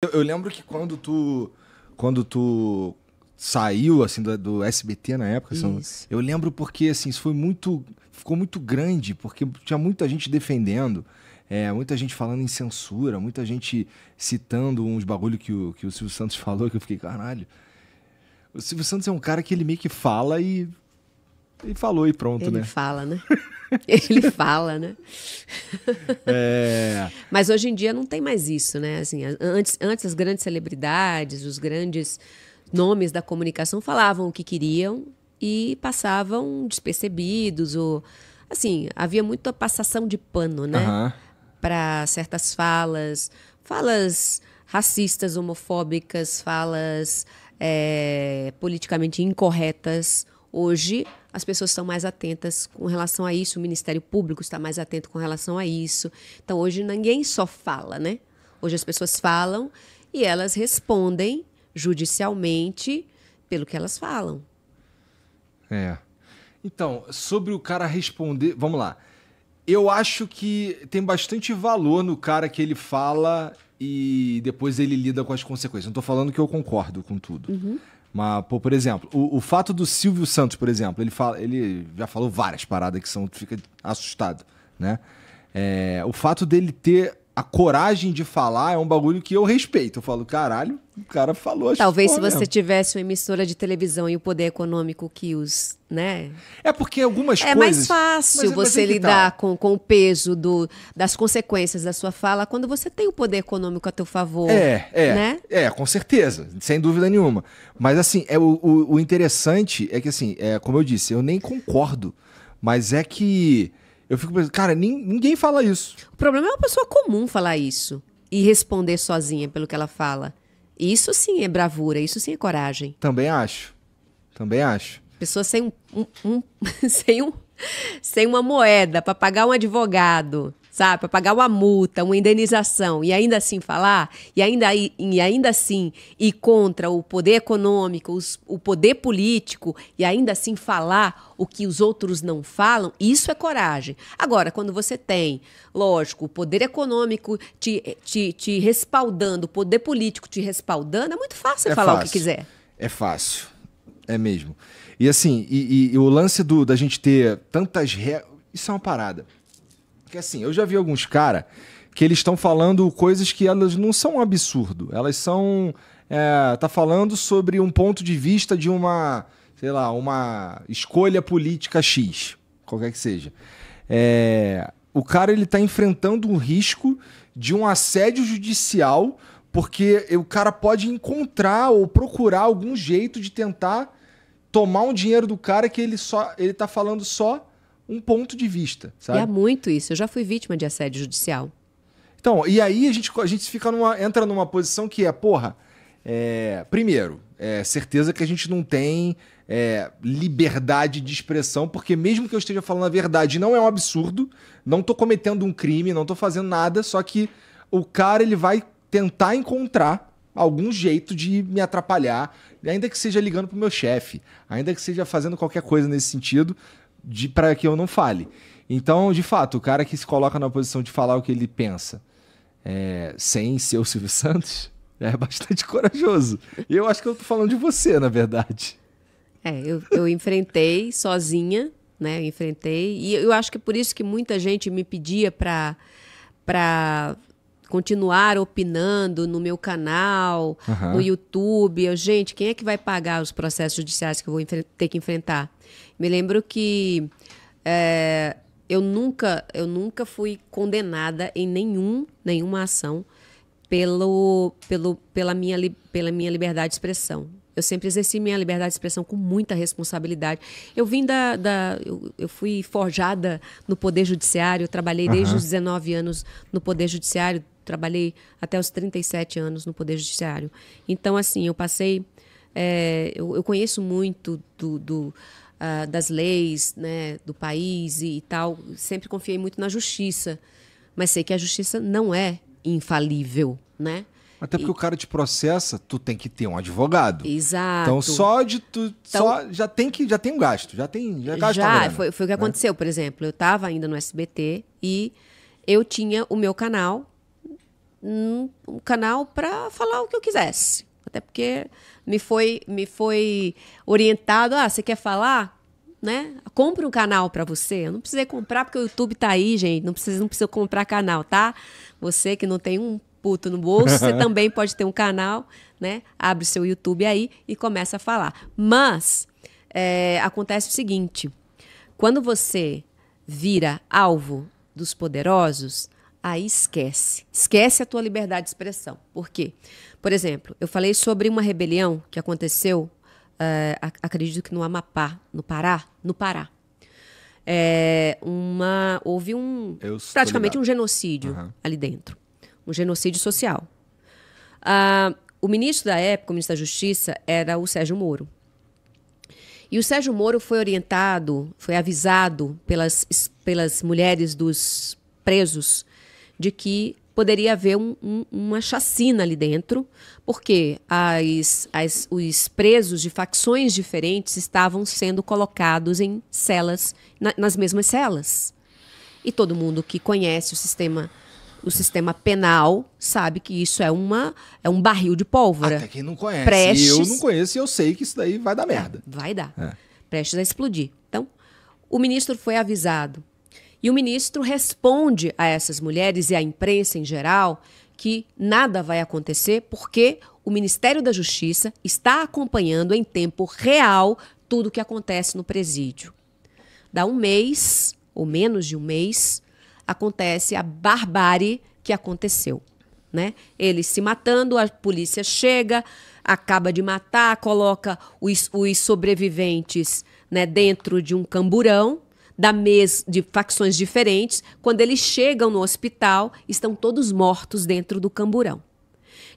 Eu, eu, lembro que quando tu. Quando tu saiu, assim, do, do SBT na época, assim, eu lembro porque, assim, isso foi muito. Ficou muito grande, porque tinha muita gente defendendo. É, muita gente falando em censura, muita gente citando uns bagulho que o, que o Silvio Santos falou, que eu fiquei, caralho. O Silvio Santos é um cara que ele meio que fala e. E falou e pronto, ele né? Ele fala, né? Ele fala, né? É... Mas hoje em dia não tem mais isso, né? Assim, antes, antes as grandes celebridades, os grandes nomes da comunicação falavam o que queriam e passavam despercebidos ou assim havia muita passação de pano, né? Uhum. Para certas falas, falas racistas, homofóbicas, falas é, politicamente incorretas Hoje, as pessoas estão mais atentas com relação a isso, o Ministério Público está mais atento com relação a isso. Então, hoje, ninguém só fala, né? Hoje, as pessoas falam e elas respondem judicialmente pelo que elas falam. É. Então, sobre o cara responder. Vamos lá. Eu acho que tem bastante valor no cara que ele fala e depois ele lida com as consequências. Não estou falando que eu concordo com tudo. Uhum. Mas, pô, por exemplo, o, o, fato do Silvio Santos, por exemplo, ele, fala, ele já falou várias paradas que são, tu fica assustado, né? É, o fato dele ter a coragem de falar é um bagulho que eu respeito. Eu falo, caralho, o cara falou. Talvez se você mesmo. tivesse uma emissora de televisão e o poder econômico que os, né? É porque algumas é coisas. É mais fácil mas, é- é você mas tá. lidar tá. com, com o peso do, das consequências da sua fala quando você tem o poder econômico a teu favor. É, é, né? é, com certeza, sem dúvida nenhuma. Mas assim, é o, o, o interessante é que assim, é, como eu disse, eu nem concordo, mas é que eu fico pensando, cara, ninguém fala isso. O problema é uma pessoa comum falar isso e responder sozinha pelo que ela fala. Isso sim é bravura, isso sim é coragem. Também acho. Também acho. Pessoa sem um, um, um sem um sem uma moeda para pagar um advogado sabe, para pagar uma multa, uma indenização e ainda assim falar, e ainda, e, ainda assim ir contra o poder econômico, os, o poder político, e ainda assim falar o que os outros não falam, isso é coragem. Agora, quando você tem, lógico, o poder econômico te, te, te respaldando, o poder político te respaldando, é muito fácil é falar fácil. o que quiser. É fácil. É mesmo. E assim, e, e, e o lance do, da gente ter tantas regras. Isso é uma parada. Porque assim, eu já vi alguns caras que eles estão falando coisas que elas não são um absurdo. Elas são. É, tá falando sobre um ponto de vista de uma, sei lá, uma escolha política X, qualquer que seja. É, o cara ele tá enfrentando um risco de um assédio judicial, porque o cara pode encontrar ou procurar algum jeito de tentar tomar um dinheiro do cara que ele só ele tá falando só um ponto de vista, sabe? E é muito isso. Eu já fui vítima de assédio judicial. Então, e aí a gente, a gente fica numa, entra numa posição que é, porra, é, primeiro, é, certeza que a gente não tem é, liberdade de expressão, porque mesmo que eu esteja falando a verdade, não é um absurdo, não estou cometendo um crime, não estou fazendo nada, só que o cara ele vai tentar encontrar algum jeito de me atrapalhar, ainda que seja ligando pro meu chefe, ainda que seja fazendo qualquer coisa nesse sentido, de para que eu não fale. Então, de fato, o cara que se coloca na posição de falar o que ele pensa é, sem ser o Silvio Santos é bastante corajoso. E eu acho que eu tô falando de você, na verdade. É, eu, eu enfrentei sozinha, né? Eu enfrentei. E eu acho que é por isso que muita gente me pedia para para continuar opinando no meu canal, uhum. no YouTube. Eu, gente, quem é que vai pagar os processos judiciais que eu vou ter que enfrentar? Me lembro que é, eu, nunca, eu nunca fui condenada em nenhum, nenhuma ação pelo, pelo, pela, minha, pela minha liberdade de expressão. Eu sempre exerci minha liberdade de expressão com muita responsabilidade. Eu vim da. da eu, eu, fui forjada no Poder Judiciário, trabalhei desde uhum. os 19 anos no Poder Judiciário, Trabalhei até os 37 anos no Poder Judiciário. Então, assim, eu passei. É, eu, eu, conheço muito do, do uh, das leis né, do país e, e tal. Sempre confiei muito na justiça. Mas sei que a justiça não é infalível, né? Até porque e... o cara te processa, tu tem que ter um advogado. Exato. Então só de tu então, só já tem que já tem um gasto, já tem já gasto Já grana, foi, foi o que né? aconteceu, por exemplo, eu estava ainda no SBT e eu tinha o meu canal um canal para falar o que eu quisesse. Até porque me foi, me foi orientado, ah, você quer falar? Né? Compre um canal para você. Eu não precisei comprar porque o YouTube tá aí, gente. Não precisa, não precisa comprar canal, tá? Você que não tem um puto no bolso, você também pode ter um canal, né? Abre seu YouTube aí e começa a falar. Mas é, acontece o seguinte: quando você vira alvo dos poderosos, aí esquece. Esquece a tua liberdade de expressão. Por quê? Por exemplo, eu falei sobre uma rebelião que aconteceu, é, acredito que no Amapá, no Pará, no Pará. É, uma, houve um praticamente um genocídio uhum. ali dentro. Um genocídio social. Ah, o ministro da época, o ministro da Justiça, era o Sérgio Moro. E o Sérgio Moro foi orientado, foi avisado pelas, pelas mulheres dos presos de que poderia haver um, um, uma chacina ali dentro, porque as, as, os presos de facções diferentes estavam sendo colocados em celas, na, nas mesmas celas. E todo mundo que conhece o sistema o sistema penal sabe que isso é uma é um barril de pólvora. Até quem não conhece. Prestes, eu não conheço e eu sei que isso daí vai dar é, merda. É, vai dar. É. Prestes a explodir. Então, o ministro foi avisado e o ministro responde a essas mulheres e à imprensa em geral que nada vai acontecer porque o Ministério da Justiça está acompanhando em tempo real tudo o que acontece no presídio. Dá um mês, ou menos de um mês, acontece a barbárie que aconteceu. Né? Eles se matando, a polícia chega, acaba de matar, coloca os, os sobreviventes né, dentro de um camburão da mes de facções diferentes, quando eles chegam no hospital, estão todos mortos dentro do camburão.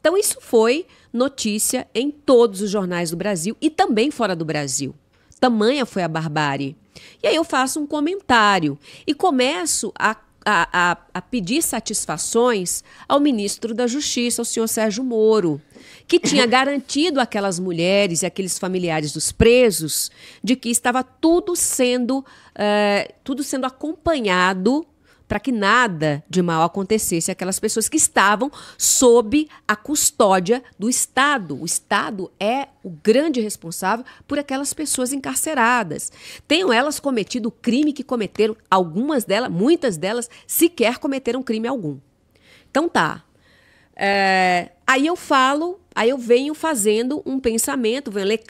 Então isso foi notícia em todos os jornais do Brasil e também fora do Brasil. Tamanha foi a barbárie. E aí eu faço um comentário e começo a a, a, a pedir satisfações ao ministro da Justiça, ao senhor Sérgio Moro, que tinha garantido aquelas mulheres e aqueles familiares dos presos de que estava tudo sendo, é, tudo sendo acompanhado para que nada de mal acontecesse àquelas pessoas que estavam sob a custódia do Estado. O Estado é o grande responsável por aquelas pessoas encarceradas. Tenham elas cometido o crime que cometeram, algumas delas, muitas delas, sequer cometeram crime algum. Então tá. É, aí eu falo, aí eu venho fazendo um pensamento, venho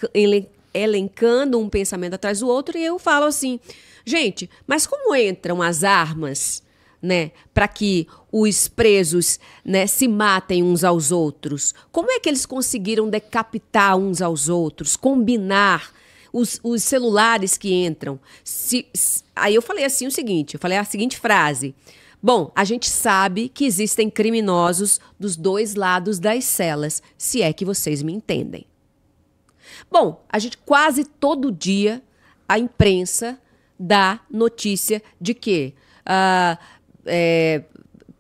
elencando um pensamento atrás do outro, e eu falo assim: gente, mas como entram as armas né, para que os presos, né, se matem uns aos outros? Como é que eles conseguiram decapitar uns aos outros, combinar os, os celulares que entram? Se, se, aí eu falei assim o seguinte, eu falei a seguinte frase: Bom, a gente sabe que existem criminosos dos dois lados das celas, se é que vocês me entendem. Bom, a gente quase todo dia a imprensa dá notícia de que uh, ah, é,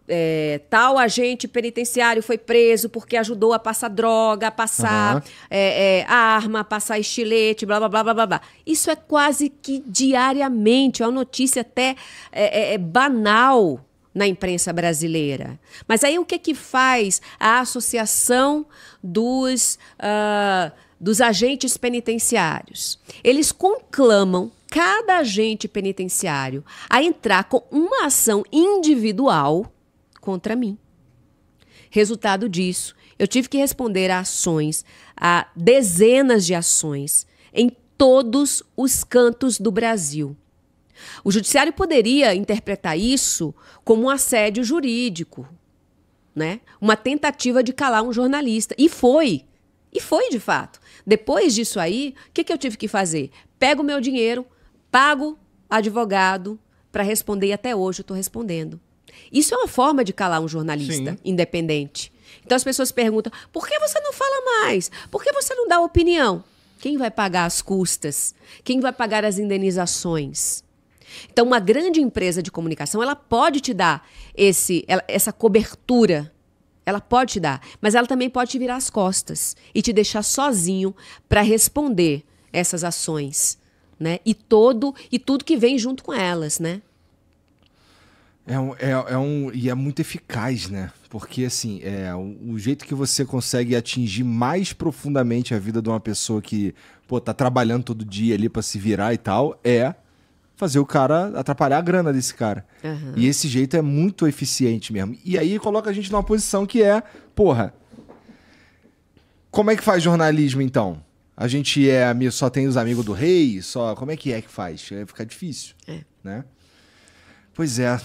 é, tal agente penitenciário foi preso porque ajudou a passar droga, a passar uhum. é, é, arma, a passar estilete, blá, blá, blá, blá, blá, Isso é quase que diariamente, é uma notícia até é, é, é banal na imprensa brasileira. Mas aí o que que faz a associação dos, uh, dos agentes penitenciários? Eles conclamam cada agente penitenciário a entrar com uma ação individual contra mim. Resultado disso, eu tive que responder a ações, a dezenas de ações, em todos os cantos do Brasil. O judiciário poderia interpretar isso como um assédio jurídico, né? Uma tentativa de calar um jornalista. E foi. E foi de fato. Depois disso aí, o que, que eu tive que fazer? Pego o meu dinheiro, pago advogado para responder e até hoje eu estou respondendo. Isso é uma forma de calar um jornalista Sim. independente. Então as pessoas perguntam: por que você não fala mais? Por que você não dá opinião? Quem vai pagar as custas? Quem vai pagar as indenizações? Então, uma grande empresa de comunicação, ela pode te dar esse, essa cobertura. Ela pode te dar, mas ela também pode te virar as costas e te deixar sozinho para responder essas ações né? E todo e tudo que vem junto com elas, né? É um, é, é um e é muito eficaz, né? Porque assim, é o, o, jeito que você consegue atingir mais profundamente a vida de uma pessoa que, pô, tá trabalhando todo dia ali para se virar e tal, é fazer o cara atrapalhar a grana desse cara. Uhum. E esse jeito é muito eficiente mesmo. E aí coloca a gente numa posição que é, porra, como é que faz jornalismo então? a gente é amigo, só tem os amigos do rei, só. Como é que é que faz? É, fica difícil. É. Né? Pois é.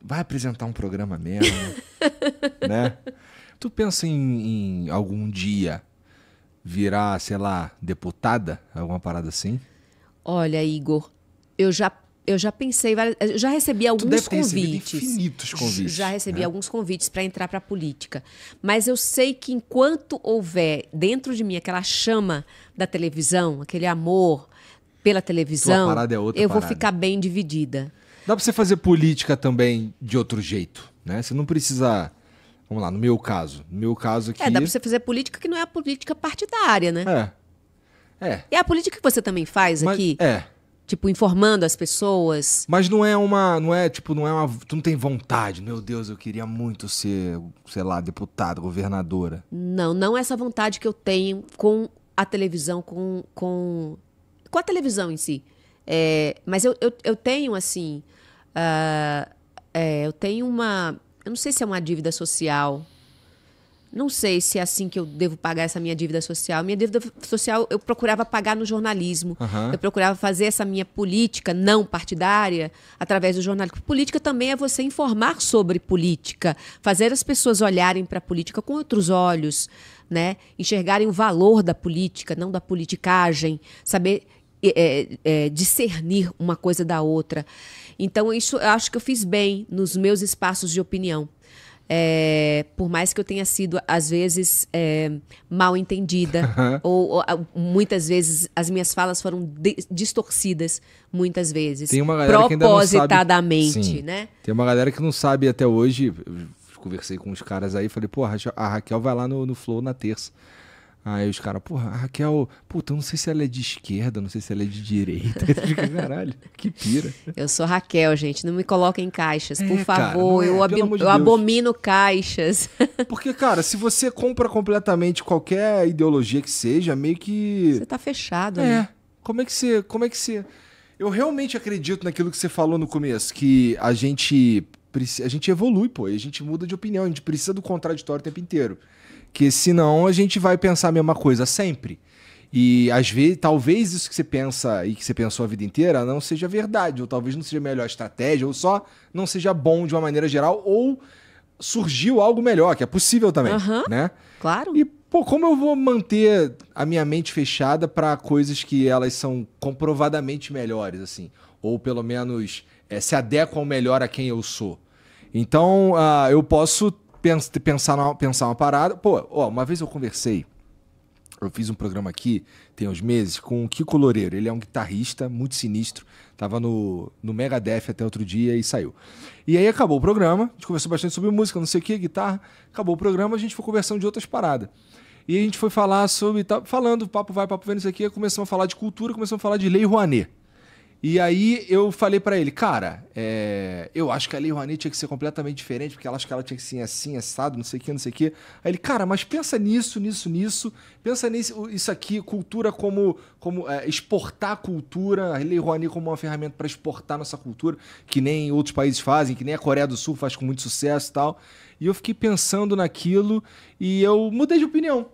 Vai apresentar um programa mesmo, né? Tu pensa em, em, algum dia virar, sei lá, deputada? Alguma parada assim? Olha, Igor, eu já eu já pensei, eu já recebi alguns tu deve ter convites. Infinitos convites. Já né? recebi né? alguns convites para entrar para a política. Mas eu sei que enquanto houver dentro de mim aquela chama da televisão, aquele amor pela televisão, é eu parada. vou ficar bem dividida. Dá para você fazer política também de outro jeito, né? Você não precisa Vamos lá, no meu caso. No meu caso aqui. É, dá pra você fazer política que não é a política partidária, né? É. É. É a política que você também faz Mas, aqui. É. Tipo, informando as pessoas. Mas não é uma. Não é, tipo, não é uma. Tu não tem vontade. Meu Deus, eu queria muito ser, sei lá, deputada, governadora. Não, não é essa vontade que eu tenho com a televisão, com. com, com a televisão em si. É, mas eu, eu, eu, tenho, assim. Uh, é, eu tenho uma. Eu não sei se é uma dívida social não sei se é assim que eu devo pagar essa minha dívida social. Minha dívida social eu procurava pagar no jornalismo. Uhum. Eu procurava fazer essa minha política não partidária através do jornalismo. Política também é você informar sobre política, fazer as pessoas olharem para a política com outros olhos, né? enxergarem o valor da política, não da politicagem, saber é, é, é, discernir uma coisa da outra. Então, isso eu acho que eu fiz bem nos meus espaços de opinião. É, por mais que eu tenha sido, às vezes, é, mal entendida, ou, ou, muitas vezes as minhas falas foram distorcidas, muitas vezes. Tem uma galera propositadamente, que ainda não sabe, né? Tem uma galera que não sabe até hoje. Conversei com os caras aí, falei, pô, a Raquel vai lá no, no Flow na terça. Aí os caras, porra, a Raquel, puta, eu não sei se ela é de esquerda, não sei se ela é de direita. Caralho, que pira. Eu sou Raquel, gente, não me coloquem caixas, é, por favor. Cara, é, eu, ab de eu abomino caixas. Porque, cara, se você compra completamente qualquer ideologia que seja, meio que. Você tá fechado, é. né? Como é que você. Como é que você. Eu realmente acredito naquilo que você falou no começo, que a gente a gente evolui, pô, a gente muda de opinião, a gente precisa do contraditório o tempo inteiro. Que senão a gente vai pensar a mesma coisa sempre. E às vezes, talvez isso que você pensa e que você pensou a vida inteira não seja verdade, ou talvez não seja a melhor estratégia, ou só não seja bom de uma maneira geral, ou surgiu algo melhor, que é possível também, uhum, né? Claro. E pô, como eu vou manter a minha mente fechada para coisas que elas são comprovadamente melhores assim, ou pelo menos é, se adequam melhor a quem eu sou. Então, uh, eu posso pens pensar, numa, pensar uma parada. Pô, ó, uma vez eu conversei, eu fiz um programa aqui, tem uns meses, com o Kiko Loureiro. Ele é um guitarrista muito sinistro. Tava no, no Megadeth até outro dia e saiu. E aí acabou o programa, a gente conversou bastante sobre música, não sei o que, guitarra. Acabou o programa, a gente foi conversando de outras paradas. E a gente foi falar sobre. Tá, falando, papo vai, papo vem, isso aqui. Começamos a falar de cultura, começamos a falar de Lei Rouanet. E aí eu falei para ele, cara, é, eu acho que a Lei Rouanet tinha que ser completamente diferente, porque ela acha que ela tinha que ser assim, assado, não sei o que, não sei o que. Aí ele, cara, mas pensa nisso, nisso, nisso, pensa nisso, isso aqui, cultura como, como é, exportar cultura, a Lei Rouanet como uma ferramenta para exportar nossa cultura, que nem outros países fazem, que nem a Coreia do Sul faz com muito sucesso e tal. E eu fiquei pensando naquilo e eu mudei de opinião,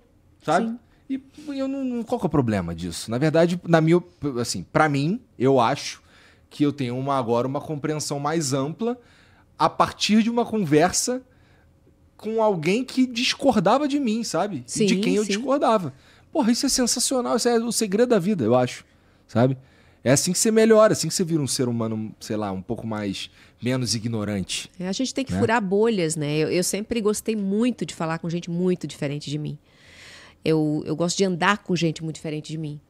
sabe? Sim. E eu não, qual que é o problema disso? Na verdade, na minha, assim, para mim, eu acho que eu tenho uma, agora uma compreensão mais ampla a partir de uma conversa com alguém que discordava de mim, sabe? Sim, de quem sim. eu discordava. Porra, isso é sensacional, isso é o segredo da vida, eu acho, sabe? É assim que você melhora, é assim que você vira um ser humano, sei lá, um pouco mais menos ignorante. É, a gente tem que né? furar bolhas, né? Eu, eu sempre gostei muito de falar com gente muito diferente de mim. Eu, eu gosto de andar com gente muito diferente de mim.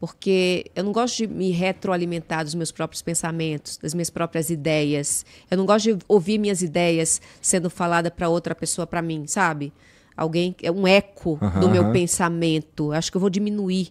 Porque eu não gosto de me retroalimentar dos meus próprios pensamentos, das minhas próprias ideias. Eu não gosto de ouvir minhas ideias sendo falada para outra pessoa, para mim, sabe? Alguém é um eco uhum. do meu pensamento. Eu acho que eu vou diminuir.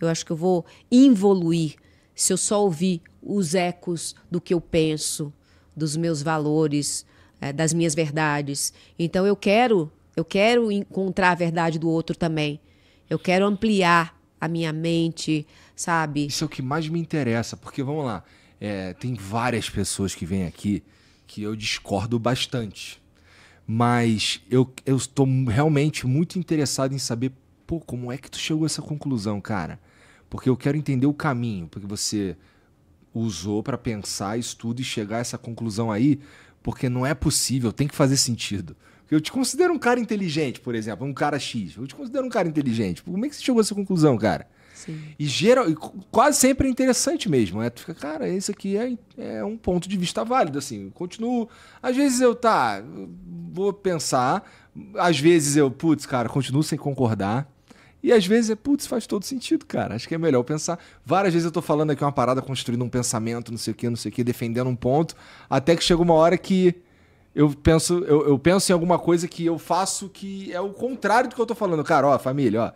Eu acho que eu vou involuir se eu só ouvir os ecos do que eu penso, dos meus valores, eh, das minhas verdades. Então eu quero eu quero encontrar a verdade do outro também. Eu quero ampliar a minha mente, sabe? Isso é o que mais me interessa, porque vamos lá, é, tem várias pessoas que vêm aqui que eu discordo bastante. Mas eu estou realmente muito interessado em saber, pô, como é que tu chegou a essa conclusão, cara? Porque eu quero entender o caminho, porque você usou para pensar isso tudo e chegar a essa conclusão aí, porque não é possível, tem que fazer sentido. Eu te considero um cara inteligente, por exemplo, um cara X. Eu te considero um cara inteligente. Como é que você chegou a essa conclusão, cara? Sim. E geral, quase sempre é interessante mesmo. É, Tu fica, cara, esse aqui é, é um ponto de vista válido. Assim, eu continuo. Às vezes eu, tá, vou pensar. Às vezes eu, putz, cara, continuo sem concordar. E às vezes é, putz, faz todo sentido, cara. Acho que é melhor pensar. Várias vezes eu tô falando aqui uma parada, construindo um pensamento, não sei o que, não sei o que, defendendo um ponto, até que chega uma hora que eu penso, eu, eu, penso em alguma coisa que eu faço que é o contrário do que eu tô falando. Cara, ó, família, ó,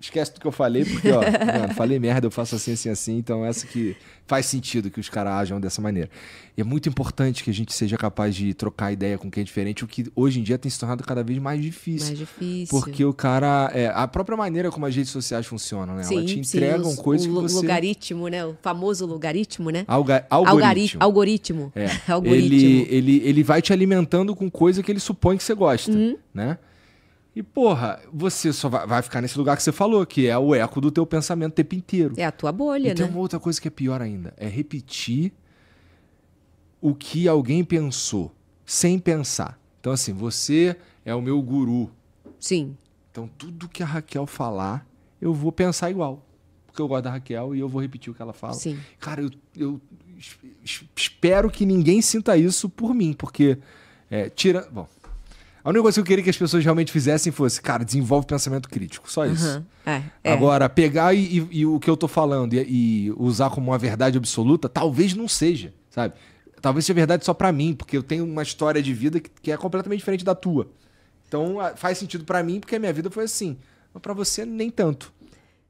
Esquece do que eu falei, porque, ó, mano, falei merda, eu faço assim, assim, assim. Então, essa que faz sentido que os caras ajam dessa maneira. E é muito importante que a gente seja capaz de trocar ideia com quem é diferente, o que hoje em dia tem se tornado cada vez mais difícil. Mais difícil. Porque o cara. É, a própria maneira como as redes sociais funcionam, né? Sim, Elas te entregam sim, coisas o, que você. O logaritmo, né? O famoso logaritmo, né? Alga... Algoritmo. Algoritmo. É. algoritmo. Ele, ele, ele vai te alimentando com coisa que ele supõe que você gosta, uhum. né? E, porra, você só vai, ficar nesse lugar que você falou, que é o eco do teu pensamento o tempo inteiro. É a tua bolha, e então, né? Tem uma outra coisa que é pior ainda: é repetir o que alguém pensou, sem pensar. Então, assim, você é o meu guru. Sim. Então, tudo que a Raquel falar, eu vou pensar igual. Porque eu gosto da Raquel e eu vou repetir o que ela fala. Sim. Cara, eu, eu espero que ninguém sinta isso por mim, porque. É, tira. Bom, a única coisa que eu queria que as pessoas realmente fizessem fosse, cara, desenvolve pensamento crítico. Só isso. Uhum. É, é. Agora, pegar e, e, e, o que eu tô falando e, e usar como uma verdade absoluta, talvez não seja, sabe? Talvez seja verdade só para mim, porque eu tenho uma história de vida que, que é completamente diferente da tua. Então faz sentido para mim, porque a minha vida foi assim. Mas pra você, nem tanto.